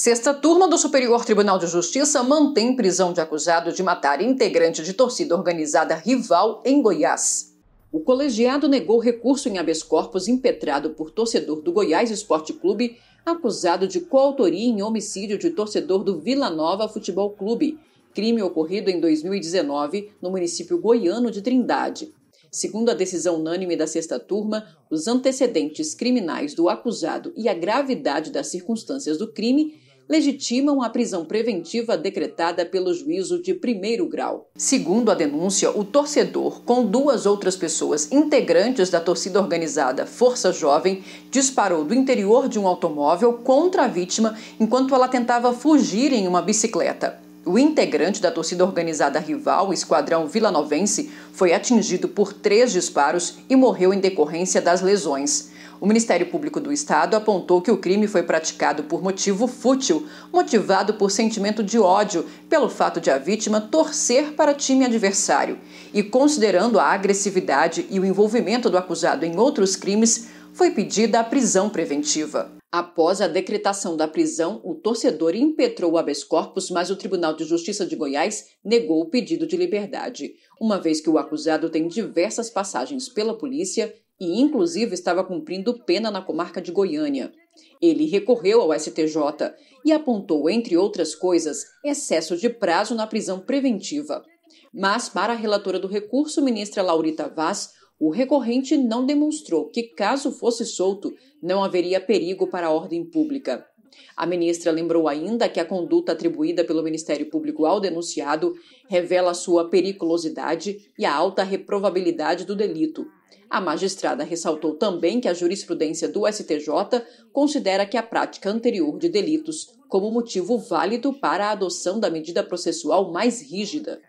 Sexta turma do Superior Tribunal de Justiça mantém prisão de acusado de matar integrante de torcida organizada rival em Goiás. O colegiado negou recurso em habeas corpus impetrado por torcedor do Goiás Esporte Clube, acusado de coautoria em homicídio de torcedor do Vila Nova Futebol Clube, crime ocorrido em 2019 no município goiano de Trindade. Segundo a decisão unânime da sexta turma, os antecedentes criminais do acusado e a gravidade das circunstâncias do crime legitimam a prisão preventiva decretada pelo juízo de primeiro grau. Segundo a denúncia, o torcedor, com duas outras pessoas integrantes da torcida organizada Força Jovem, disparou do interior de um automóvel contra a vítima enquanto ela tentava fugir em uma bicicleta. O integrante da torcida organizada rival, o esquadrão vilanovense, foi atingido por três disparos e morreu em decorrência das lesões. O Ministério Público do Estado apontou que o crime foi praticado por motivo fútil, motivado por sentimento de ódio, pelo fato de a vítima torcer para time adversário. E considerando a agressividade e o envolvimento do acusado em outros crimes, foi pedida a prisão preventiva. Após a decretação da prisão, o torcedor impetrou o habeas corpus, mas o Tribunal de Justiça de Goiás negou o pedido de liberdade, uma vez que o acusado tem diversas passagens pela polícia e, inclusive, estava cumprindo pena na comarca de Goiânia. Ele recorreu ao STJ e apontou, entre outras coisas, excesso de prazo na prisão preventiva. Mas, para a relatora do recurso, ministra Laurita Vaz, o recorrente não demonstrou que, caso fosse solto, não haveria perigo para a ordem pública. A ministra lembrou ainda que a conduta atribuída pelo Ministério Público ao denunciado revela sua periculosidade e a alta reprovabilidade do delito. A magistrada ressaltou também que a jurisprudência do STJ considera que a prática anterior de delitos como motivo válido para a adoção da medida processual mais rígida.